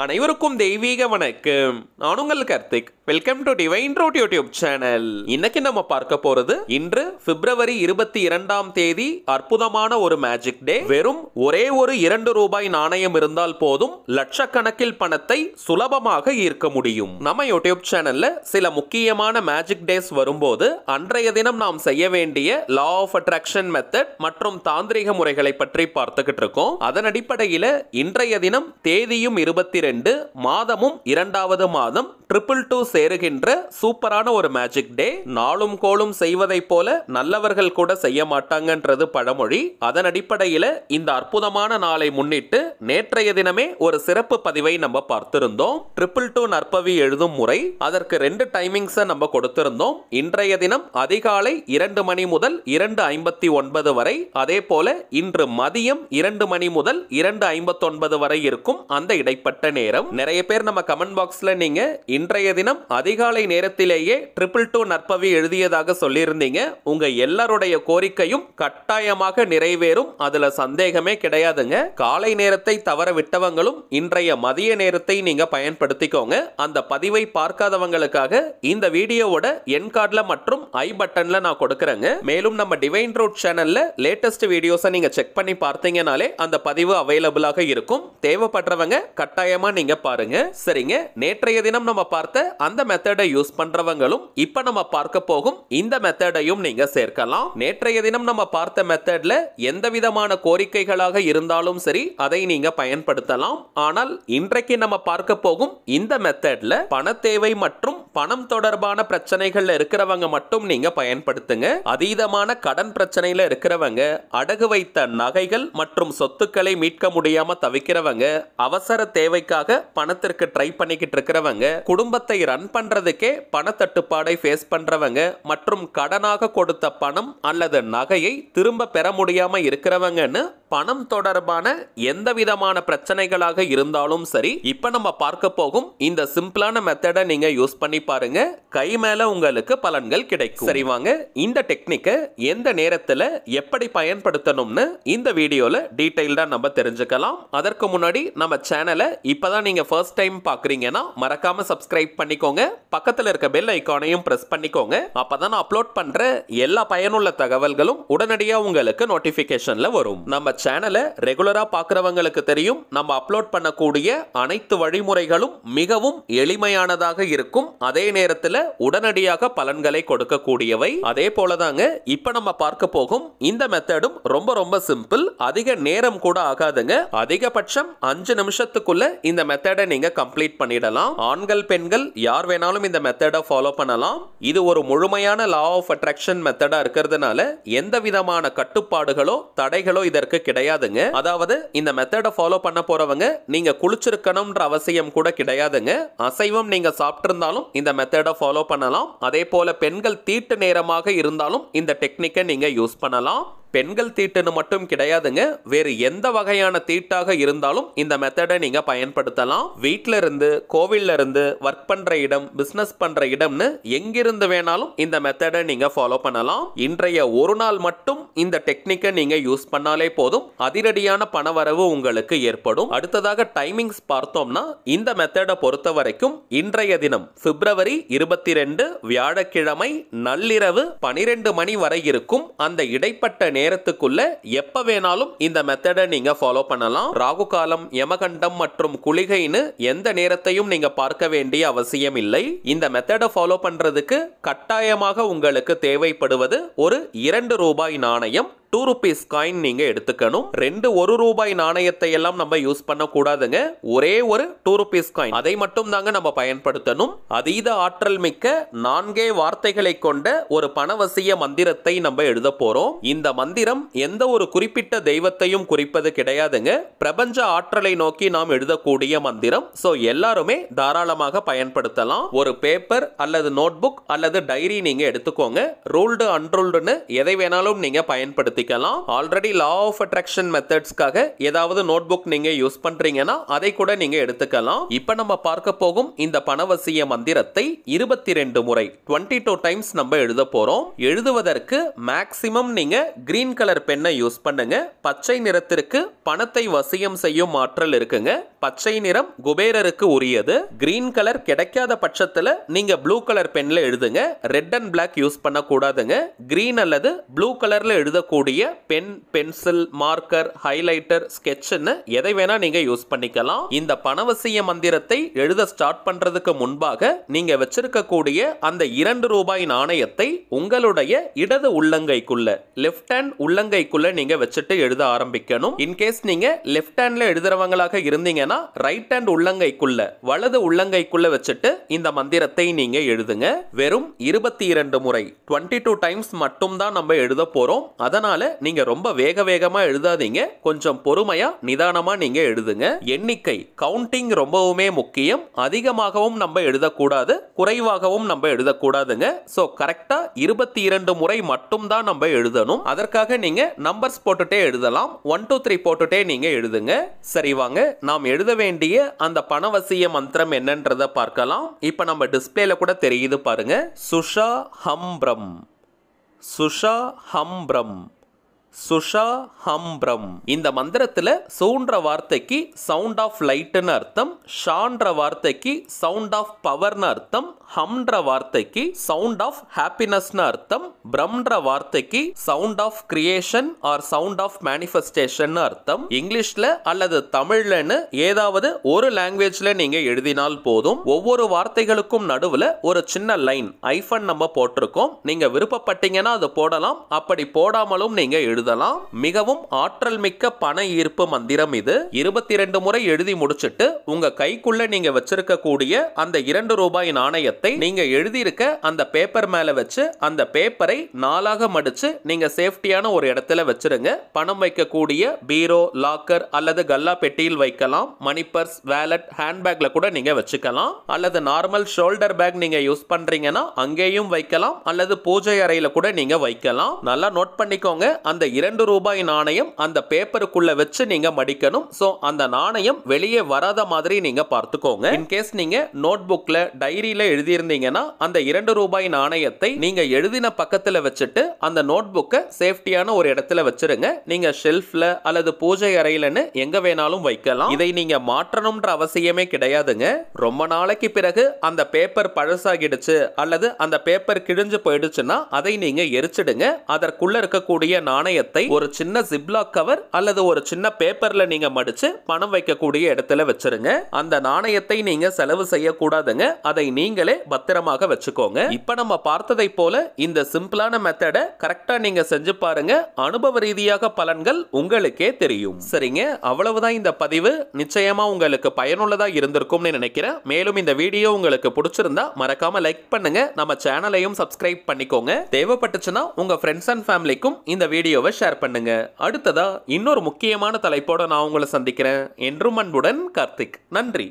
அனைவருக்கும் தெய்வீக வணக்கம் நான் உங்கள் Karthik welcome to divine road YouTube channel இன்னைக்கு நம்ம பார்க்க போறது இன்று பிப்ரவரி இருபத்தி இரண்டாம் தேதி அற்புதமான ஒரு மேஜிக் டே வெறும் ஒரே ஒரு இரண்டு ரூபாய் நாணயம் இருந்தால் போதும் லட்சக்கணக்கில் பணத்தை சுலபமாக ஈர்க்க முடியும் நம்ம யூடியூப் சேனல்ல சில முக்கியமான மேஜிக் டேஸ் வரும்போது அன்றைய தினம் நாம் செய்ய வேண்டிய லா ஆஃப் அட்ராக்ஷன் மெத்தட் மற்றும் தாந்திரிக முறைகளை பற்றி பார்த்துக்கிட்டு இருக்கோம் அதன் அடிப்படையில் இன்றைய தினம் தேதியும் இருபத்தி ரெண்டு மாதமும் இரண்டாவது மாதம் ட்ரிபிள் டூ சேருகின்ற சூப்பரான ஒரு மேஜிக் டே நாளும் கோளும் செய்வதைப் போல நல்லவர்கள் கூட செய்ய மாட்டாங்கன்றது பழமொழி அதன் அடிப்படையில் இந்த அற்புதமான நாளை முன்னிட்டு நேற்றைய தினமே ஒரு சிறப்பு பதிவை நம்ம பார்த்திருந்தோம் ட்ரிபிள் டூ நற்பவி எழுதும் முறை அதற்கு ரெண்டு டைமிங்ஸை நம்ம கொடுத்திருந்தோம் இன்றைய தினம் அதிகாலை இரண்டு மணி முதல் இரண்டு ஐம்பத்தி ஒன்பது வரை அதே போல இன்று மதியம் இரண்டு மணி முதல் இரண்டு ஐம்பத்தொன்பது வரை இருக்கும் அந்த இடைப்பட்ட நேரம் நிறைய பேர் நம்ம கமெண்ட் பாக்ஸ்ல நீங்க இன்றைய தினம் அதிகாலை நேரத்திலேயே ட்ரிபிள் டூ நற்பவி எழுதியதாக சொல்லியிருந்தீங்க உங்க எல்லாருடைய கோரிக்கையும் கட்டாயமாக நிறைவேறும் அதுல சந்தேகமே கிடையாதுங்க காலை நேரத்தை தவற விட்டவங்களும் இன்றைய மதிய நேரத்தை நீங்க பயன்படுத்திக்கோங்க அந்த பதிவை பார்க்காதவங்களுக்காக இந்த வீடியோவோட என் கார்டில் மற்றும் ஐ பட்டன்ல நான் கொடுக்குறேங்க மேலும் நம்ம டிவைன் ரூட் சேனல்ல லேட்டஸ்ட் வீடியோஸை நீங்க செக் பண்ணி பார்த்தீங்கனாலே அந்த பதிவு அவைலபிளாக இருக்கும் தேவைப்படுறவங்க கட்டாயம் கட்டாயமாக நீங்கள் பாருங்கள் சரிங்க நேற்றைய தினம் நம்ம பார்த்த அந்த மெத்தடை யூஸ் பண்ணுறவங்களும் இப்போ நம்ம பார்க்க போகும் இந்த மெத்தடையும் நீங்கள் சேர்க்கலாம் நேற்றைய தினம் நம்ம பார்த்த மெத்தடில் எந்த விதமான கோரிக்கைகளாக இருந்தாலும் சரி அதை நீங்கள் பயன்படுத்தலாம் ஆனால் இன்றைக்கு நம்ம பார்க்க போகும் இந்த மெத்தடில் பண தேவை மற்றும் பணம் தொடர்பான பிரச்சனைகள்ல இருக்கிறவங்க மட்டும் நீங்க பயன்படுத்துங்க அதீதமான கடன் பிரச்சனையில இருக்கிறவங்க அடகு வைத்த நகைகள் மற்றும் சொத்துக்களை மீட்க முடியாம தவிக்கிறவங்க அவசர தேவைக்கு வேலைக்காக பணத்திற்கு ட்ரை பண்ணிக்கிட்டு இருக்கிறவங்க குடும்பத்தை ரன் பண்றதுக்கே பணத்தட்டுப்பாடை ஃபேஸ் பண்றவங்க மற்றும் கடனாக கொடுத்த பணம் அல்லது நகையை திரும்ப பெற முடியாம இருக்கிறவங்கன்னு பணம் தொடர்பான எந்த விதமான பிரச்சனைகளாக இருந்தாலும் சரி இப்போ நம்ம பார்க்க போகும் இந்த சிம்பிளான மெத்தடை நீங்கள் யூஸ் பண்ணி பாருங்க கை மேலே உங்களுக்கு பலன்கள் கிடைக்கும் சரி வாங்க இந்த டெக்னிக்கை எந்த நேரத்தில் எப்படி பயன்படுத்தணும்னு இந்த வீடியோவில் டீட்டெயில்டாக நம்ம தெரிஞ்சுக்கலாம் அதற்கு முன்னாடி நம்ம சேனலை இப்போ தான் நீங்கள் ஃபர்ஸ்ட் டைம் பார்க்குறீங்கன்னா மறக்காமல் சப்ஸ்கிரைப் பண்ணிக்கோங்க பக்கத்தில் இருக்க பெல் ஐக்கானையும் ப்ரெஸ் பண்ணிக்கோங்க அப்பதான் அப்லோட் பண்ணுற எல்லா பயனுள்ள தகவல்களும் உடனடியாக உங்களுக்கு நோட்டிஃபிகேஷனில் வரும் நம்ம சேனலை ரெகுலராக பார்க்குறவங்களுக்கு தெரியும் நம்ம அப்லோட் பண்ணக்கூடிய அனைத்து வழிமுறைகளும் மிகவும் எளிமையானதாக இருக்கும் அதே நேரத்தில் உடனடியாக பலன்களை கொடுக்கக்கூடியவை அதே போல தாங்க இப்போ நம்ம பார்க்க போகும் இந்த மெத்தடும் ரொம்ப ரொம்ப சிம்பிள் அதிக நேரம் கூட ஆகாதுங்க அதிகபட்சம் அஞ்சு நிமிஷத்துக்குள்ள இந்த மெத்தடை நீங்கள் கம்ப்ளீட் பண்ணிடலாம் ஆண்கள் பெண்கள் யார் வேணாலும் இந்த மெத்தடை ஃபாலோ பண்ணலாம் இது ஒரு முழுமையான லா ஆஃப் அட்ராக்ஷன் மெத்தடாக இருக்கிறதுனால எந்த விதமான கட்டுப்பாடுகளோ தடைகளோ இதற்கு கிடையாதுங்க அதாவது இந்த மெத்தடை ஃபாலோ பண்ண போறவங்க நீங்க குளிச்சிருக்கணும்ன்ற அவசியம் கூட கிடையாதுங்க அசைவம் நீங்க சாப்பிட்டிருந்தாலும் இந்த மெத்தடை ஃபாலோ பண்ணலாம் அதே போல பெண்கள் தீட்டு நேரமாக இருந்தாலும் இந்த டெக்னிக்கை நீங்க யூஸ் பண்ணலாம் பெண்கள் தீட்டுன்னு மட்டும் கிடையாதுங்க வேறு எந்த வகையான தீட்டாக இருந்தாலும் இந்த மெத்தடை நீங்கள் பயன்படுத்தலாம் வீட்டில் இருந்து கோவில்ல இருந்து ஒர்க் பண்ணுற இடம் பிஸ்னஸ் பண்ணுற இடம்னு எங்கிருந்து வேணாலும் இந்த மெத்தடை நீங்கள் ஃபாலோ பண்ணலாம் இன்றைய ஒரு நாள் மட்டும் இந்த டெக்னிக்கை நீங்கள் யூஸ் பண்ணாலே போதும் அதிரடியான பணவரவு உங்களுக்கு ஏற்படும் அடுத்ததாக டைமிங்ஸ் பார்த்தோம்னா இந்த மெத்தடை பொறுத்த வரைக்கும் இன்றைய தினம் பிப்ரவரி இருபத்தி ரெண்டு வியாழக்கிழமை நள்ளிரவு பனிரெண்டு மணி வரை இருக்கும் அந்த இடைப்பட்ட நேரத்துக்குள்ள எப்ப வேணாலும் இந்த மெத்தடை நீங்க ஃபாலோ பண்ணலாம் ராகு காலம் யமகண்டம் மற்றும் குளிகைன்னு எந்த நேரத்தையும் நீங்க பார்க்க வேண்டிய அவசியம் இல்லை இந்த மெத்தடை ஃபாலோ பண்றதுக்கு கட்டாயமாக உங்களுக்கு தேவைப்படுவது ஒரு இரண்டு ரூபாய் நாணயம் டூ ருபீஸ் காயின் நீங்கள் எடுத்துக்கணும் ரெண்டு ஒரு ரூபாய் நாணயத்தை எல்லாம் நம்ம யூஸ் பண்ணக்கூடாதுங்க ஒரே ஒரு டூ ருபீஸ் காயின் அதை மட்டும் தாங்க நம்ம பயன்படுத்தணும் அதீத ஆற்றல் மிக்க நான்கே வார்த்தைகளை கொண்ட ஒரு பணவசிய மந்திரத்தை நம்ம எழுத போகிறோம் இந்த மந்திரம் எந்த ஒரு குறிப்பிட்ட தெய்வத்தையும் குறிப்பது கிடையாதுங்க பிரபஞ்ச ஆற்றலை நோக்கி நாம் எழுதக்கூடிய மந்திரம் ஸோ எல்லாருமே தாராளமாக பயன்படுத்தலாம் ஒரு பேப்பர் அல்லது நோட்புக் அல்லது டைரி நீங்கள் எடுத்துக்கோங்க ரூல்டு அன்ரூல்டுன்னு எதை வேணாலும் நீங்கள் பயன்படுத்தி பயன்படுத்திக்கலாம் ஆல்ரெடி லா ஆஃப் அட்ராக்ஷன் மெத்தட்ஸ்க்காக ஏதாவது நோட் புக் நீங்க யூஸ் பண்றீங்கன்னா அதை கூட நீங்க எடுத்துக்கலாம் இப்போ நம்ம பார்க்க போகும் இந்த பணவசிய மந்திரத்தை இருபத்தி ரெண்டு முறை டுவெண்ட்டி டூ டைம்ஸ் நம்ம எழுத போறோம் எழுதுவதற்கு மேக்சிமம் நீங்க கிரீன் கலர் பெண்ணை யூஸ் பண்ணுங்க பச்சை நிறத்திற்கு பணத்தை வசியம் செய்யும் ஆற்றல் இருக்குங்க பச்சை நிறம் குபேரருக்கு உரியது கிரீன் கலர் கிடைக்காத பட்சத்துல நீங்க ப்ளூ கலர் பென்ல எழுதுங்க ரெட் அண்ட் பிளாக் யூஸ் பண்ணக்கூடாதுங்க கிரீன் அல்லது ப்ளூ கலர்ல எழுதக்கூடிய இருக்கக்கூடிய பென் பென்சில் மார்க்கர் ஹைலைட்டர் ஸ்கெட்ச்னு எதை வேணா நீங்க யூஸ் பண்ணிக்கலாம் இந்த பணவசிய மந்திரத்தை எழுத ஸ்டார்ட் பண்றதுக்கு முன்பாக நீங்க வச்சிருக்கக்கூடிய அந்த இரண்டு ரூபாய் நாணயத்தை உங்களுடைய இடது உள்ளங்கைக்குள்ள லெஃப்ட் ஹேண்ட் உள்ளங்கைக்குள்ள நீங்க வச்சுட்டு எழுத ஆரம்பிக்கணும் இன்கேஸ் நீங்க லெஃப்ட் ஹேண்ட்ல எழுதுறவங்களாக இருந்தீங்கன்னா ரைட் ஹேண்ட் உள்ளங்கைக்குள்ள வலது உள்ளங்கைக்குள்ள வச்சுட்டு இந்த மந்திரத்தை நீங்க எழுதுங்க வெறும் இருபத்தி இரண்டு முறை டுவெண்ட்டி டூ டைம்ஸ் மட்டும் தான் நம்ம எழுத போறோம் அதனால அதனால நீங்க ரொம்ப வேக வேகமா எழுதாதீங்க கொஞ்சம் பொறுமையா நிதானமா நீங்க எழுதுங்க எண்ணிக்கை கவுண்டிங் ரொம்பவுமே முக்கியம் அதிகமாகவும் நம்ம எழுதக்கூடாது குறைவாகவும் நம்ம எழுதக்கூடாதுங்க ஸோ கரெக்டா இருபத்தி இரண்டு முறை மட்டும் தான் நம்ம எழுதணும் அதற்காக நீங்க நம்பர்ஸ் போட்டுட்டே எழுதலாம் ஒன் டூ த்ரீ போட்டுட்டே நீங்க எழுதுங்க சரி வாங்க நாம் எழுத வேண்டிய அந்த பணவசிய மந்திரம் என்னன்றதை பார்க்கலாம் இப்போ நம்ம டிஸ்பிளேல கூட தெரியுது பாருங்க சுஷா ஹம்ப்ரம் சுஷா ஹம்ரம் சுஷா ஹம்ப்ரம் இந்த மந்திரத்தில் சூன்ற வார்த்தைக்கு சவுண்ட் ஆஃப் லைட்டுன்னு அர்த்தம் ஷான்ற வார்த்தைக்கு சவுண்ட் ஆஃப் பவர்னு அர்த்தம் ஹம்ன்ற வார்த்தைக்கு சவுண்ட் ஆஃப் ஹாப்பினஸ்னு அர்த்தம் பிரம்ன்ற வார்த்தைக்கு sound of creation or sound of manifestation அர்த்தம் இங்கிலீஷ்ல அல்லது தமிழ்லன்னு ஏதாவது ஒரு லாங்குவேஜ்ல நீங்க எழுதினால் போதும் ஒவ்வொரு வார்த்தைகளுக்கும் நடுவில் ஒரு சின்ன லைன் ஐஃபன் நம்ம போட்டிருக்கோம் நீங்க விருப்பப்பட்டீங்கன்னா அது போடலாம் அப்படி போடாமலும் நீங்க எழுதி எழுதலாம் மிகவும் ஆற்றல் மிக்க பண ஈர்ப்பு மந்திரம் இது இருபத்தி இரண்டு முறை எழுதி முடிச்சுட்டு உங்க கைக்குள்ள நீங்க வச்சிருக்க கூடிய அந்த இரண்டு ரூபாய் நாணயத்தை நீங்க எழுதியிருக்க அந்த பேப்பர் மேல வச்சு அந்த பேப்பரை நாளாக மடிச்சு நீங்க சேஃப்டியான ஒரு இடத்துல வச்சிருங்க பணம் வைக்கக்கூடிய பீரோ லாக்கர் அல்லது கல்லா பெட்டியில் வைக்கலாம் மணி பர்ஸ் வேலட் ஹேண்ட்பேக்ல கூட நீங்க வச்சுக்கலாம் அல்லது நார்மல் ஷோல்டர் பேக் நீங்க யூஸ் பண்றீங்கன்னா அங்கேயும் வைக்கலாம் அல்லது பூஜை அறையில கூட நீங்க வைக்கலாம் நல்லா நோட் பண்ணிக்கோங்க அந்த இரண்டு ரூபாய் நாணயம் அந்த பேப்பருக்குள்ளே வச்சு நீங்கள் மடிக்கணும் ஸோ அந்த நாணயம் வெளியே வராத மாதிரி நீங்கள் பார்த்துக்கோங்க இன்கேஸ் நீங்கள் நோட் புக்கில் டைரியில் எழுதியிருந்தீங்கன்னா அந்த இரண்டு ரூபாய் நாணயத்தை நீங்கள் எழுதின பக்கத்தில் வச்சுட்டு அந்த நோட் புக்கை சேஃப்டியான ஒரு இடத்துல வச்சிருங்க நீங்கள் ஷெல்ஃபில் அல்லது பூஜை அறையிலன்னு எங்கே வேணாலும் வைக்கலாம் இதை நீங்கள் மாற்றணும்ன்ற அவசியமே கிடையாதுங்க ரொம்ப நாளைக்கு பிறகு அந்த பேப்பர் பழசாகிடுச்சு அல்லது அந்த பேப்பர் கிழிஞ்சு போயிடுச்சுன்னா அதை நீங்கள் எரிச்சிடுங்க அதற்குள்ளே இருக்கக்கூடிய நாணயம் நாணயத்தை ஒரு சின்ன ஜிப்லாக் கவர் அல்லது ஒரு சின்ன பேப்பர்ல நீங்க மடிச்சு பணம் வைக்கக்கூடிய இடத்துல வச்சிருங்க அந்த நாணயத்தை நீங்க செலவு செய்யக்கூடாதுங்க அதை நீங்களே பத்திரமாக வச்சுக்கோங்க இப்ப நம்ம பார்த்ததை போல இந்த சிம்பிளான மெத்தட கரெக்டா நீங்க செஞ்சு பாருங்க அனுபவ ரீதியாக பலன்கள் உங்களுக்கே தெரியும் சரிங்க அவ்வளவுதான் இந்த பதிவு நிச்சயமா உங்களுக்கு பயனுள்ளதா இருந்திருக்கும்னு நினைக்கிறேன் மேலும் இந்த வீடியோ உங்களுக்கு பிடிச்சிருந்தா மறக்காம லைக் பண்ணுங்க நம்ம சேனலையும் சப்ஸ்கிரைப் பண்ணிக்கோங்க தேவைப்பட்டுச்சுன்னா உங்க ஃப்ரெண்ட்ஸ் அண்ட் ஃபேமிலிக்கும் இந்த வீடியோவை வீடியோவை ஷேர் பண்ணுங்க அடுத்ததா இன்னொரு முக்கியமான தலைப்போட நான் உங்களை சந்திக்கிறேன் என்றும் அன்புடன் கார்த்திக் நன்றி